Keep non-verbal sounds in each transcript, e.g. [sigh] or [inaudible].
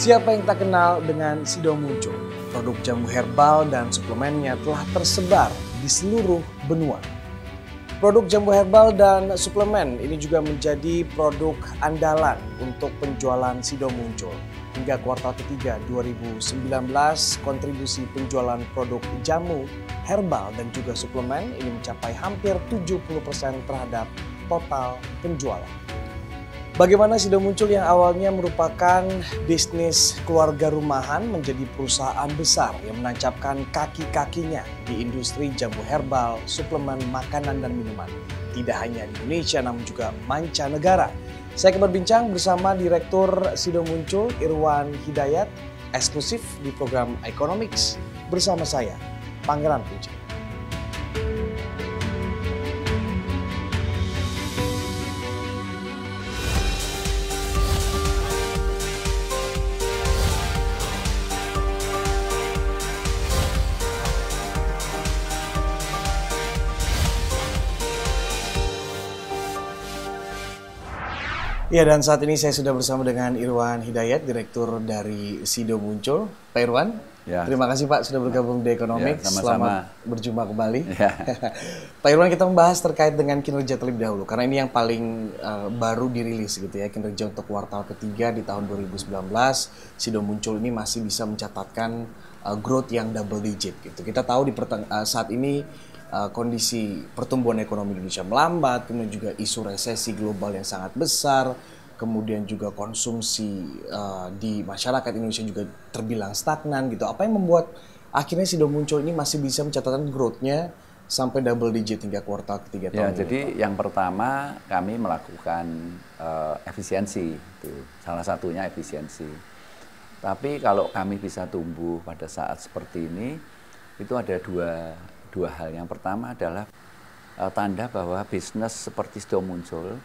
Siapa yang tak kenal dengan Sido Muncul? Produk jamu herbal dan suplemennya telah tersebar di seluruh benua. Produk jamu herbal dan suplemen ini juga menjadi produk andalan untuk penjualan Sido Muncul. Hingga kuartal ketiga 2019, kontribusi penjualan produk jamu, herbal, dan juga suplemen ini mencapai hampir 70% terhadap total penjualan. Bagaimana Sido Muncul yang awalnya merupakan bisnis keluarga rumahan menjadi perusahaan besar yang menancapkan kaki-kakinya di industri jamu herbal, suplemen, makanan, dan minuman. Tidak hanya di Indonesia namun juga mancanegara. Saya akan berbincang bersama Direktur Sido Muncul Irwan Hidayat eksklusif di program Economics bersama saya, Pangeran Puji. Ya dan saat ini saya sudah bersama dengan Irwan Hidayat, Direktur dari Sido Muncul. Pak Irwan, ya. terima kasih Pak sudah bergabung di Economic. Ya, Selamat berjumpa kembali. Ya. [laughs] Pak Irwan kita membahas terkait dengan kinerja terlebih dahulu, karena ini yang paling uh, baru dirilis gitu ya, kinerja untuk kuartal ketiga di tahun 2019. Sido Muncul ini masih bisa mencatatkan uh, growth yang double digit gitu. Kita tahu di uh, saat ini uh, kondisi pertumbuhan ekonomi Indonesia melambat, kemudian juga isu resesi global yang sangat besar, kemudian juga konsumsi uh, di masyarakat Indonesia juga terbilang stagnan gitu. Apa yang membuat akhirnya Sido Muncul ini masih bisa mencatatkan growth-nya sampai double digit hingga kuartal ketiga ya, tahun ya, ini? Jadi Pak. yang pertama kami melakukan uh, efisiensi, itu salah satunya efisiensi tapi kalau kami bisa tumbuh pada saat seperti ini, itu ada dua, dua hal. Yang pertama adalah e, tanda bahwa bisnis seperti sudah muncul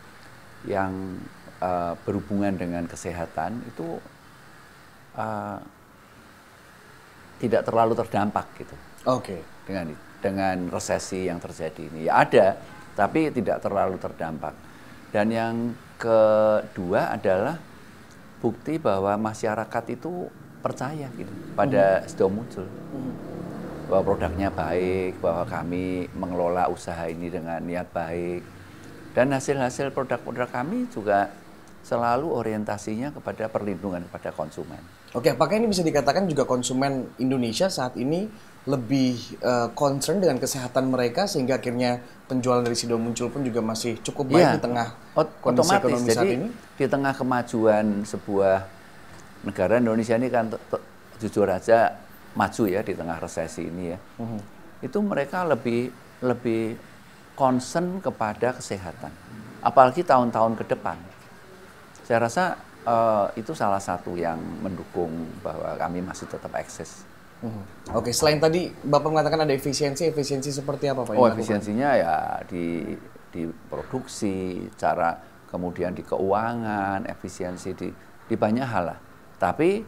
yang e, berhubungan dengan kesehatan itu e, tidak terlalu terdampak gitu. Oke. Okay. Dengan dengan resesi yang terjadi ini ya ada, tapi tidak terlalu terdampak. Dan yang kedua adalah bukti bahwa masyarakat itu percaya gitu pada hmm. sudah muncul hmm. bahwa produknya baik bahwa kami mengelola usaha ini dengan niat baik dan hasil-hasil produk-produk kami juga selalu orientasinya kepada perlindungan kepada konsumen. Oke, apakah ini bisa dikatakan juga konsumen Indonesia saat ini lebih uh, concern dengan kesehatan mereka sehingga akhirnya penjualan dari Sido muncul pun juga masih cukup baik ya, di tengah ot kondisi otomatis. ekonomi Jadi, saat ini. Di tengah kemajuan sebuah negara Indonesia ini kan jujur aja maju ya di tengah resesi ini ya. Mhm. Itu mereka lebih lebih concern kepada kesehatan. Apalagi tahun-tahun ke depan. Saya rasa uh, itu salah satu yang mendukung bahwa kami masih tetap eksis. Hmm. Oke, okay, selain tadi Bapak mengatakan ada efisiensi, efisiensi seperti apa Pak? Oh, efisiensinya ya di di produksi, cara kemudian di keuangan, efisiensi di di banyak hal lah. Tapi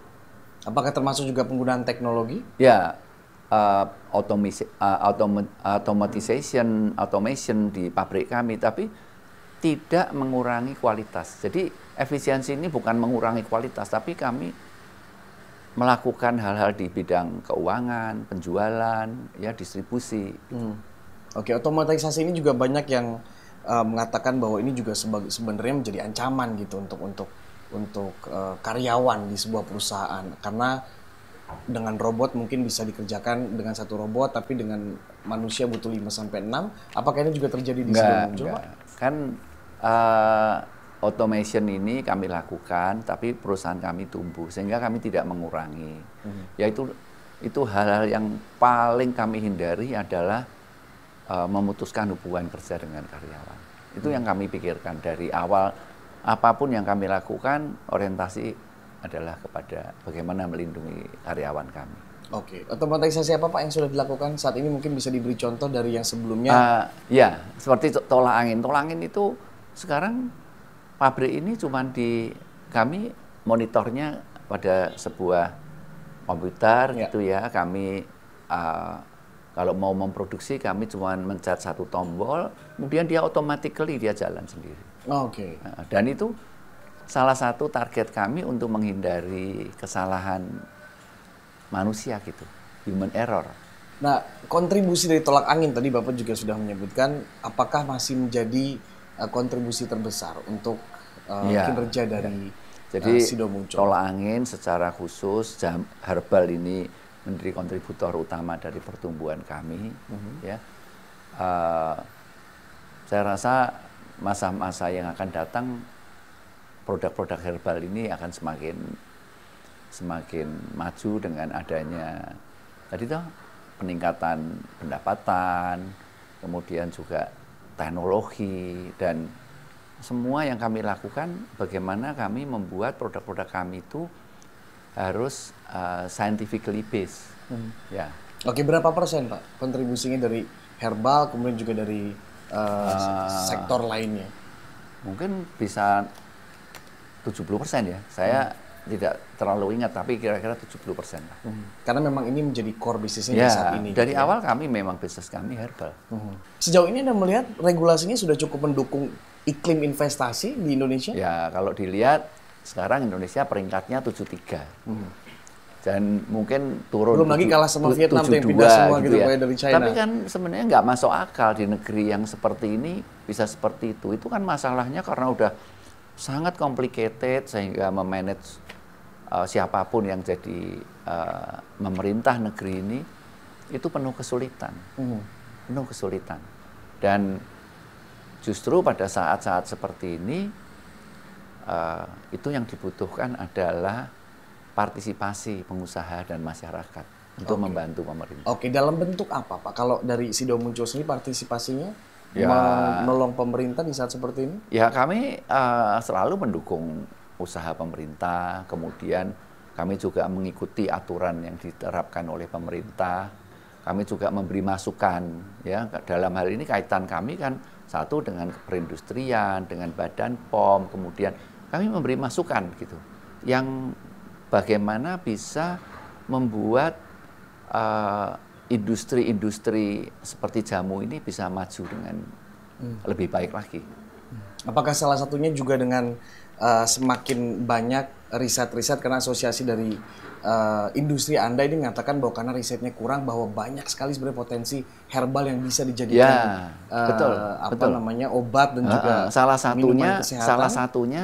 apakah termasuk juga penggunaan teknologi? Ya, uh, eh, automisi, uh, eh, automat, automation, automation di pabrik kami, tapi tidak mengurangi kualitas. Jadi efisiensi ini bukan mengurangi kualitas, tapi kami melakukan hal-hal di bidang keuangan, penjualan, ya distribusi. Hmm. Oke, otomatisasi ini juga banyak yang uh, mengatakan bahwa ini juga sebenarnya menjadi ancaman gitu untuk untuk untuk uh, karyawan di sebuah perusahaan karena dengan robot mungkin bisa dikerjakan dengan satu robot tapi dengan manusia butuh 5 sampai 6 apakah ini juga terjadi di seluruh Kan uh, automation ini kami lakukan, tapi perusahaan kami tumbuh sehingga kami tidak mengurangi. Hmm. Yaitu itu hal-hal yang paling kami hindari adalah uh, memutuskan hubungan kerja dengan karyawan. Itu hmm. yang kami pikirkan dari awal. Apapun yang kami lakukan, orientasi adalah kepada bagaimana melindungi karyawan kami. Oke, okay. otomatisasi apa Pak yang sudah dilakukan saat ini mungkin bisa diberi contoh dari yang sebelumnya? Uh, ya, seperti tolak angin. Tolak angin itu sekarang pabrik ini cuma di kami monitornya pada sebuah komputer ya. gitu ya kami uh, kalau mau memproduksi kami cuma mencet satu tombol kemudian dia otomatis dia jalan sendiri oke okay. Nah, dan itu salah satu target kami untuk menghindari kesalahan manusia gitu human error nah kontribusi dari tolak angin tadi bapak juga sudah menyebutkan apakah masih menjadi Eh, kontribusi terbesar untuk uh, ya. kinerja iya. dari ya. Jadi uh, Sido muncul. tolak angin secara khusus jam, herbal ini menjadi kontributor utama dari pertumbuhan kami. Mm-hmm. Ya, uh, saya rasa masa-masa yang akan datang produk-produk herbal ini akan semakin semakin maju dengan adanya tadi toh peningkatan pendapatan, kemudian juga teknologi dan semua yang kami lakukan bagaimana kami membuat produk-produk kami itu harus uh, scientifically based. Hmm. Ya. Oke, berapa persen Pak kontribusinya dari herbal kemudian juga dari uh, uh, sektor lainnya? Mungkin bisa 70 persen ya. Saya hmm tidak terlalu ingat tapi kira-kira 70 persen lah. Hmm. Karena memang ini menjadi core bisnisnya ya, saat ini. Dari gitu ya. awal kami memang bisnis kami herbal. Hmm. Sejauh ini Anda melihat regulasinya sudah cukup mendukung iklim investasi di Indonesia? Ya kalau dilihat sekarang Indonesia peringkatnya 73. Hmm. Dan mungkin turun belum lagi kalah sama Vietnam yang pindah semua gitu, gitu ya. dari China. Tapi kan sebenarnya nggak masuk akal di negeri yang seperti ini bisa seperti itu. Itu kan masalahnya karena udah sangat complicated sehingga memanage uh, siapapun yang jadi uh, memerintah negeri ini itu penuh kesulitan, hmm. penuh kesulitan. Dan justru pada saat-saat seperti ini uh, itu yang dibutuhkan adalah partisipasi pengusaha dan masyarakat untuk okay. membantu pemerintah. Oke, okay. dalam bentuk apa Pak? Kalau dari Sido Muncul sendiri partisipasinya ya, menolong pemerintah di saat seperti ini? Ya kami uh, selalu mendukung usaha pemerintah, kemudian kami juga mengikuti aturan yang diterapkan oleh pemerintah. Kami juga memberi masukan ya dalam hal ini kaitan kami kan satu dengan perindustrian, dengan Badan POM, kemudian kami memberi masukan gitu. Yang bagaimana bisa membuat eh, industri-industri uh, seperti jamu ini bisa maju dengan hmm. lebih baik lagi. Hmm. Apakah salah satunya juga dengan uh, semakin banyak riset-riset karena asosiasi dari uh, industri Anda ini mengatakan bahwa karena risetnya kurang bahwa banyak sekali sebenarnya potensi herbal yang bisa dijadikan ya, uh, betul, apa betul. namanya obat dan uh, juga uh, salah satunya salah satunya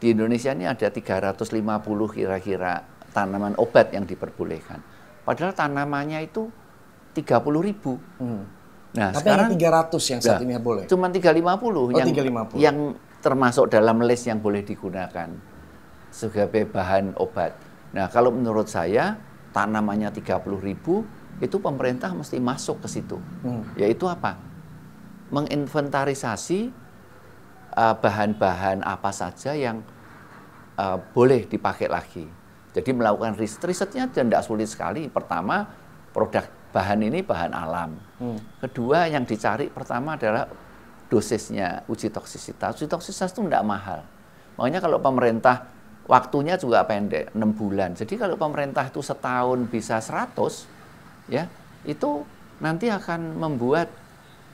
di Indonesia ini ada 350 kira-kira tanaman obat yang diperbolehkan. Padahal tanamannya itu 30 ribu. Hmm. Nah, Tapi sekarang 300 yang saat ini boleh. cuma 350 oh, yang 350. yang termasuk dalam list yang boleh digunakan sebagai bahan obat. Nah, kalau menurut saya tanamannya ribu itu pemerintah mesti masuk ke situ. Hmm. Yaitu apa? Menginventarisasi e, bahan-bahan uh, apa saja yang uh, boleh dipakai lagi. Jadi melakukan riset, risetnya tidak sulit sekali. Pertama, produk bahan ini bahan alam. Hmm. Kedua, yang dicari pertama adalah dosisnya uji toksisitas. Uji toksisitas itu tidak mahal. Makanya kalau pemerintah waktunya juga pendek, 6 bulan. Jadi kalau pemerintah itu setahun bisa 100, ya itu nanti akan membuat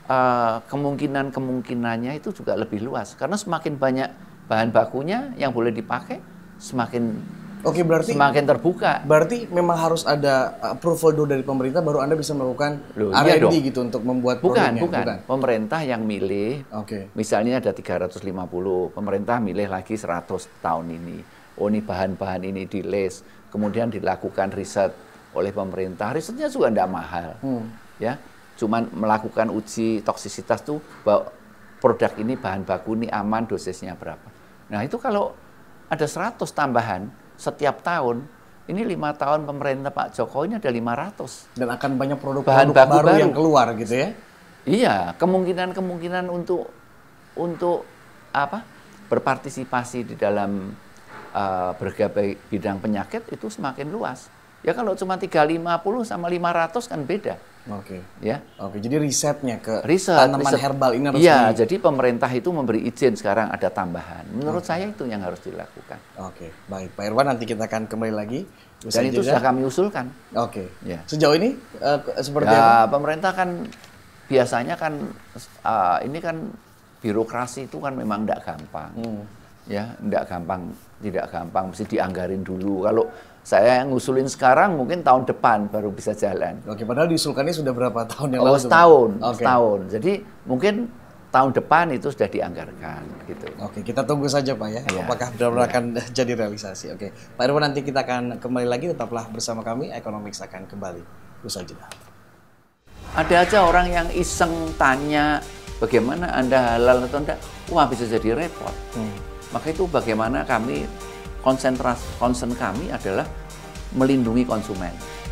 uh, kemungkinan-kemungkinannya itu juga lebih luas. Karena semakin banyak bahan bakunya yang boleh dipakai, semakin Oke, berarti semakin terbuka. Berarti memang harus ada approval dulu dari pemerintah baru Anda bisa melakukan R&D iya gitu untuk membuat bukan, produknya. Bukan, bukan. Pemerintah yang milih. Oke. Okay. Misalnya ada 350, pemerintah milih lagi 100 tahun ini. Oh, ini bahan-bahan ini di list, kemudian dilakukan riset oleh pemerintah. Risetnya juga tidak mahal. Hmm. Ya. Cuman melakukan uji toksisitas tuh bahwa produk ini bahan baku ini aman dosisnya berapa. Nah, itu kalau ada 100 tambahan setiap tahun ini lima tahun pemerintah Pak Jokowi ini ada 500 dan akan banyak produk, -produk bahan baku baru, baru yang keluar gitu ya iya kemungkinan kemungkinan untuk untuk apa berpartisipasi di dalam uh, berbagai bidang penyakit itu semakin luas ya kalau cuma 350 sama 500 kan beda Oke. Okay. Ya. Oke. Okay, jadi risetnya ke riset, tanaman riset. herbal ini harus. Iya. Di... Jadi pemerintah itu memberi izin sekarang ada tambahan. Menurut okay. saya itu yang harus dilakukan. Oke. Okay. Baik, Pak Irwan nanti kita akan kembali lagi. Dan itu juga. sudah kami usulkan. Oke. Okay. Ya. Sejauh ini uh, seperti ya, apa? Pemerintah kan biasanya kan uh, ini kan birokrasi itu kan memang tidak gampang. Hmm. Ya, tidak gampang, tidak gampang. Mesti dianggarin dulu. Kalau saya ngusulin sekarang mungkin tahun depan baru bisa jalan. Oke, padahal diusulkannya sudah berapa tahun yang oh, lalu? Setahun, okay. setahun. Jadi mungkin tahun depan itu sudah dianggarkan gitu. Oke, kita tunggu saja Pak ya, ya apakah benar-benar ya. akan [laughs] jadi realisasi. Oke, Pak Irwan nanti kita akan kembali lagi tetaplah bersama kami Economics akan kembali Usaha jeda. Ada aja orang yang iseng tanya bagaimana Anda halal atau enggak, wah bisa jadi repot. Hmm. Maka itu bagaimana kami konsentrasi concern kami adalah melindungi konsumen.